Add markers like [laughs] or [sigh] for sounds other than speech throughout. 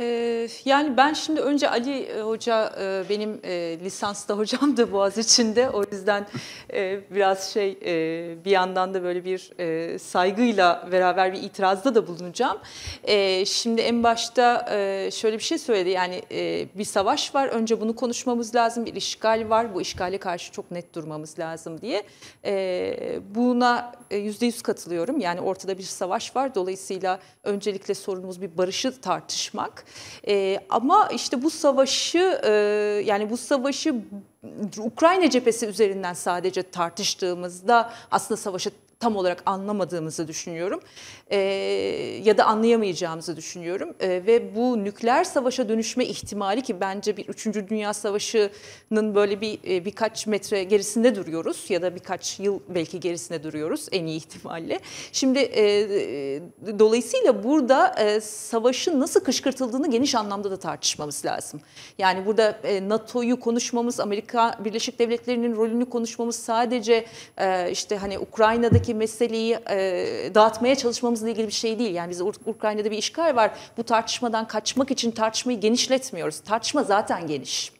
Ee, yani ben şimdi önce Ali e, Hoca e, benim e, lisansta [laughs] hocamdı Boğaziçi'nde. O yüzden e, biraz şey e, bir yandan da böyle bir saygıyla beraber bir itirazda da bulunacağım. şimdi en başta şöyle bir şey söyledi. Yani bir savaş var. Önce bunu konuşmamız lazım. Bir işgal var. Bu işgale karşı çok net durmamız lazım diye. buna yüzde yüz katılıyorum. Yani ortada bir savaş var. Dolayısıyla öncelikle sorunumuz bir barışı tartışmak. E, ama işte bu savaşı e, yani bu savaşı Ukrayna cephesi üzerinden sadece tartıştığımızda aslında savaşı tam olarak anlamadığımızı düşünüyorum e, ya da anlayamayacağımızı düşünüyorum e, ve bu nükleer savaşa dönüşme ihtimali ki bence bir 3. Dünya Savaşı'nın böyle bir e, birkaç metre gerisinde duruyoruz ya da birkaç yıl belki gerisinde duruyoruz en iyi ihtimalle. Şimdi e, dolayısıyla burada e, savaşın nasıl kışkırtıldığını geniş anlamda da tartışmamız lazım. Yani burada e, NATO'yu konuşmamız, Amerika Birleşik Devletleri'nin rolünü konuşmamız sadece e, işte hani Ukrayna'daki Ukrayna'daki meseleyi e, dağıtmaya çalışmamızla ilgili bir şey değil. Yani biz Ukrayna'da bir işgal var. Bu tartışmadan kaçmak için tartışmayı genişletmiyoruz. Tartışma zaten geniş.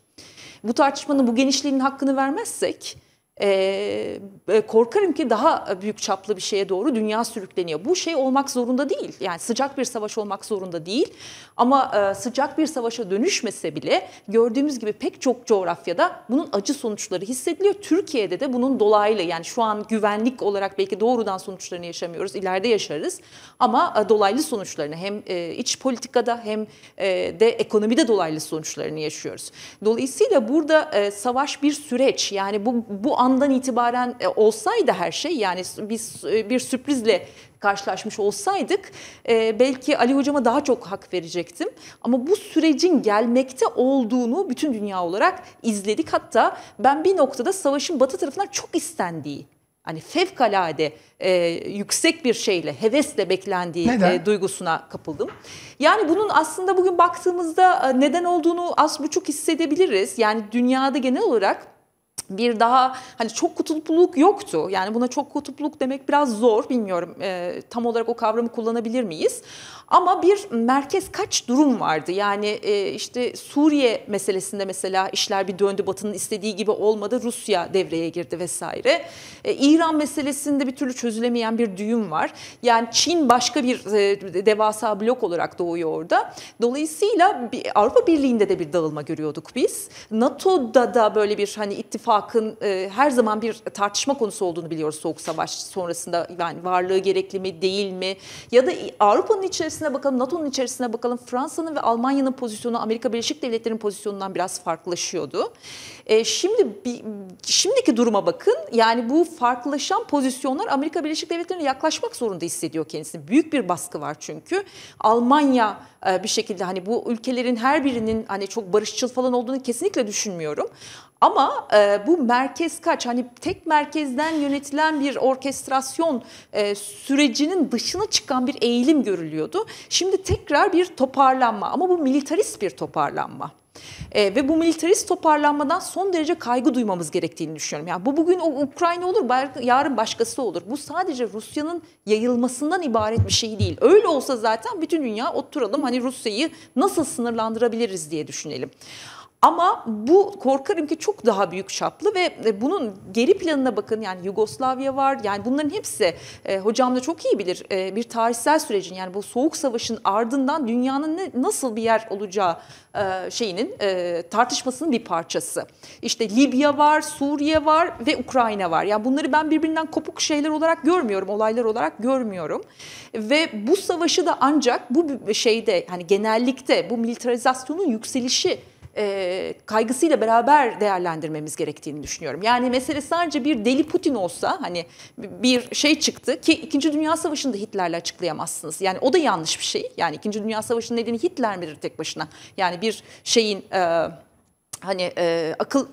Bu tartışmanın bu genişliğinin hakkını vermezsek ee, e, korkarım ki daha büyük çaplı bir şeye doğru dünya sürükleniyor. Bu şey olmak zorunda değil. Yani sıcak bir savaş olmak zorunda değil. Ama e, sıcak bir savaşa dönüşmese bile gördüğümüz gibi pek çok coğrafyada bunun acı sonuçları hissediliyor. Türkiye'de de bunun dolaylı yani şu an güvenlik olarak belki doğrudan sonuçlarını yaşamıyoruz. ileride yaşarız. Ama e, dolaylı sonuçlarını hem e, iç politikada hem e, de ekonomide dolaylı sonuçlarını yaşıyoruz. Dolayısıyla burada e, savaş bir süreç. Yani bu bu andan itibaren e, olsaydı her şey yani biz e, bir sürprizle karşılaşmış olsaydık e, belki Ali hocama daha çok hak verecektim. Ama bu sürecin gelmekte olduğunu bütün dünya olarak izledik. Hatta ben bir noktada savaşın batı tarafından çok istendiği hani fevkalade e, yüksek bir şeyle, hevesle beklendiği e, duygusuna kapıldım. Yani bunun aslında bugün baktığımızda neden olduğunu az buçuk hissedebiliriz. Yani dünyada genel olarak bir daha hani çok kutupluluk yoktu. Yani buna çok kutupluluk demek biraz zor bilmiyorum e, tam olarak o kavramı kullanabilir miyiz? Ama bir merkez kaç durum vardı? Yani e, işte Suriye meselesinde mesela işler bir döndü Batı'nın istediği gibi olmadı. Rusya devreye girdi vesaire. E, İran meselesinde bir türlü çözülemeyen bir düğüm var. Yani Çin başka bir e, devasa blok olarak doğuyor orada. Dolayısıyla bir, Avrupa Birliği'nde de bir dağılma görüyorduk biz. NATO'da da böyle bir hani ittifakın e, her zaman bir tartışma konusu olduğunu biliyoruz Soğuk Savaş sonrasında yani varlığı gerekli mi değil mi ya da Avrupa'nın içerisinde içerisine bakalım, NATO'nun içerisine bakalım. Fransa'nın ve Almanya'nın pozisyonu Amerika Birleşik Devletleri'nin pozisyonundan biraz farklılaşıyordu. E, şimdi bir, şimdiki duruma bakın. Yani bu farklılaşan pozisyonlar Amerika Birleşik Devletleri'ne yaklaşmak zorunda hissediyor kendisini. Büyük bir baskı var çünkü. Almanya e, bir şekilde hani bu ülkelerin her birinin hani çok barışçıl falan olduğunu kesinlikle düşünmüyorum. Ama e, bu merkez kaç hani tek merkezden yönetilen bir orkestrasyon e, sürecinin dışına çıkan bir eğilim görülüyordu. Şimdi tekrar bir toparlanma ama bu militarist bir toparlanma. E, ve bu militarist toparlanmadan son derece kaygı duymamız gerektiğini düşünüyorum. Yani bu bugün o Ukrayna olur, yarın başkası olur. Bu sadece Rusya'nın yayılmasından ibaret bir şey değil. Öyle olsa zaten bütün dünya oturalım hani Rusya'yı nasıl sınırlandırabiliriz diye düşünelim. Ama bu korkarım ki çok daha büyük çaplı ve e, bunun geri planına bakın yani Yugoslavya var yani bunların hepsi e, hocam da çok iyi bilir e, bir tarihsel sürecin yani bu soğuk savaşın ardından dünyanın ne, nasıl bir yer olacağı e, şeyinin e, tartışmasının bir parçası. İşte Libya var, Suriye var ve Ukrayna var. Yani bunları ben birbirinden kopuk şeyler olarak görmüyorum, olaylar olarak görmüyorum. Ve bu savaşı da ancak bu şeyde hani genellikte bu militarizasyonun yükselişi e, kaygısıyla beraber değerlendirmemiz gerektiğini düşünüyorum. Yani mesele sadece bir deli Putin olsa hani bir şey çıktı ki 2. Dünya Savaşı'nı da Hitler'le açıklayamazsınız. Yani o da yanlış bir şey. Yani 2. Dünya Savaşı'nın nedeni Hitler midir tek başına? Yani bir şeyin... E, hani e, akıl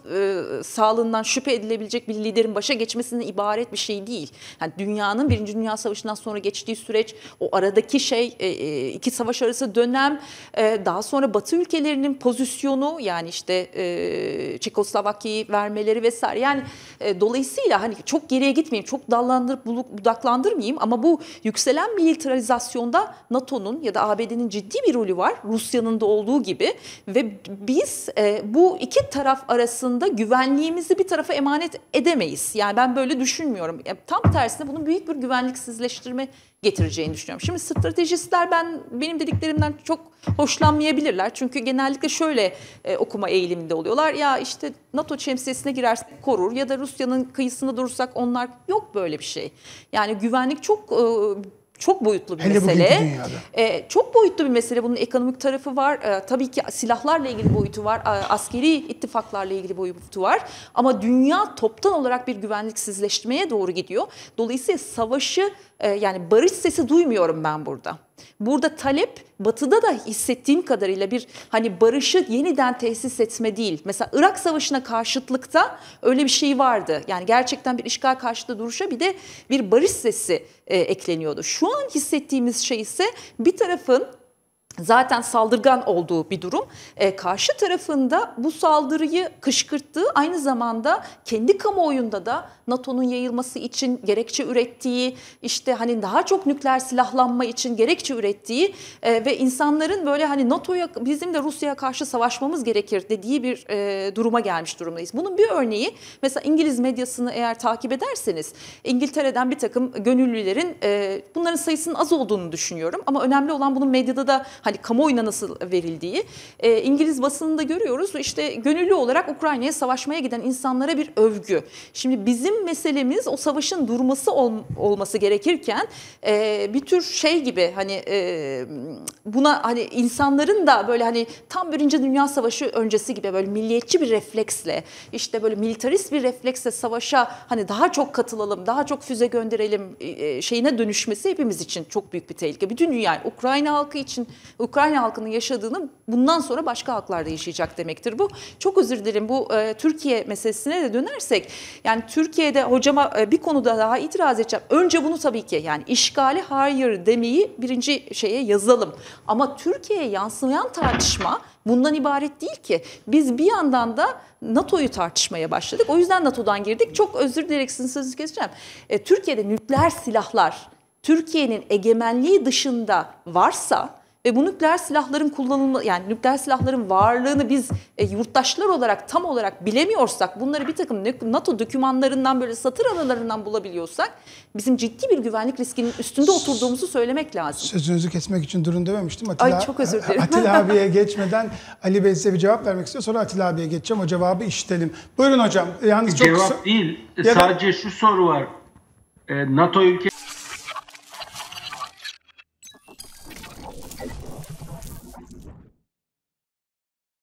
e, sağlığından şüphe edilebilecek bir liderin başa geçmesinden ibaret bir şey değil. Yani dünyanın Birinci Dünya Savaşı'ndan sonra geçtiği süreç, o aradaki şey, e, e, iki savaş arası dönem, e, daha sonra Batı ülkelerinin pozisyonu yani işte e, Çekoslovakya'yı vermeleri vesaire. Yani e, dolayısıyla hani çok geriye gitmeyeyim, çok dallandırıp budaklandırmayayım ama bu yükselen militarizasyonda NATO'nun ya da ABD'nin ciddi bir rolü var. Rusya'nın da olduğu gibi ve biz e, bu iki taraf arasında güvenliğimizi bir tarafa emanet edemeyiz. Yani ben böyle düşünmüyorum. Tam tersine bunun büyük bir güvenliksizleştirme getireceğini düşünüyorum. Şimdi stratejistler ben benim dediklerimden çok hoşlanmayabilirler. Çünkü genellikle şöyle e, okuma eğiliminde oluyorlar. Ya işte NATO şemsiyesine girersek korur ya da Rusya'nın kıyısında durursak onlar yok böyle bir şey. Yani güvenlik çok e, çok boyutlu bir Hele mesele. E, çok boyutlu bir mesele. Bunun ekonomik tarafı var. E, tabii ki silahlarla ilgili boyutu var. E, askeri ittifaklarla ilgili boyutu var. Ama dünya toptan olarak bir güvenliksizleşmeye doğru gidiyor. Dolayısıyla savaşı e, yani barış sesi duymuyorum ben burada. Burada talep batıda da hissettiğim kadarıyla bir hani barışı yeniden tesis etme değil. Mesela Irak Savaşı'na karşıtlıkta öyle bir şey vardı. Yani gerçekten bir işgal karşıtı duruşa bir de bir barış sesi e, ekleniyordu. Şu an hissettiğimiz şey ise bir tarafın zaten saldırgan olduğu bir durum. E, karşı tarafında bu saldırıyı kışkırttığı aynı zamanda kendi kamuoyunda da NATO'nun yayılması için gerekçe ürettiği işte hani daha çok nükleer silahlanma için gerekçe ürettiği e, ve insanların böyle hani NATO'ya bizim de Rusya'ya karşı savaşmamız gerekir dediği bir e, duruma gelmiş durumdayız. Bunun bir örneği mesela İngiliz medyasını eğer takip ederseniz İngiltere'den bir takım gönüllülerin e, bunların sayısının az olduğunu düşünüyorum ama önemli olan bunun medyada da hani kamuoyuna nasıl verildiği. E, İngiliz basınında görüyoruz işte gönüllü olarak Ukrayna'ya savaşmaya giden insanlara bir övgü. Şimdi bizim meselemiz o savaşın durması ol, olması gerekirken e, bir tür şey gibi hani e, buna hani insanların da böyle hani tam birinci dünya savaşı öncesi gibi böyle milliyetçi bir refleksle işte böyle militarist bir refleksle savaşa hani daha çok katılalım daha çok füze gönderelim e, e şeyine dönüşmesi hepimiz için çok büyük bir tehlike. Bütün dünya Ukrayna halkı için Ukrayna halkının yaşadığını bundan sonra başka halklar da yaşayacak demektir bu. Çok özür dilerim bu e, Türkiye meselesine de dönersek yani Türkiye'de hocama e, bir konuda daha itiraz edeceğim. Önce bunu tabii ki yani işgali hayır demeyi birinci şeye yazalım. Ama Türkiye'ye yansıyan tartışma bundan ibaret değil ki. Biz bir yandan da NATO'yu tartışmaya başladık. O yüzden NATO'dan girdik. Çok özür dilerim sözü keseceğim. E, Türkiye'de nükleer silahlar Türkiye'nin egemenliği dışında varsa e, bu nükleer silahların kullanılma yani nükleer silahların varlığını biz e, yurttaşlar olarak tam olarak bilemiyorsak bunları bir takım NATO dokümanlarından böyle satır aralarından bulabiliyorsak bizim ciddi bir güvenlik riskinin üstünde oturduğumuzu söylemek lazım. Sözünüzü kesmek için durun dememiştim. Atilla, Ay çok özür dilerim. Atilla [laughs] abiye geçmeden Ali Bey size bir cevap vermek istiyor. Sonra Atilla abiye geçeceğim. O cevabı işitelim. Buyurun hocam. Yalnız çok cevap kısa... değil. Ya sadece da... şu soru var. E, NATO ülke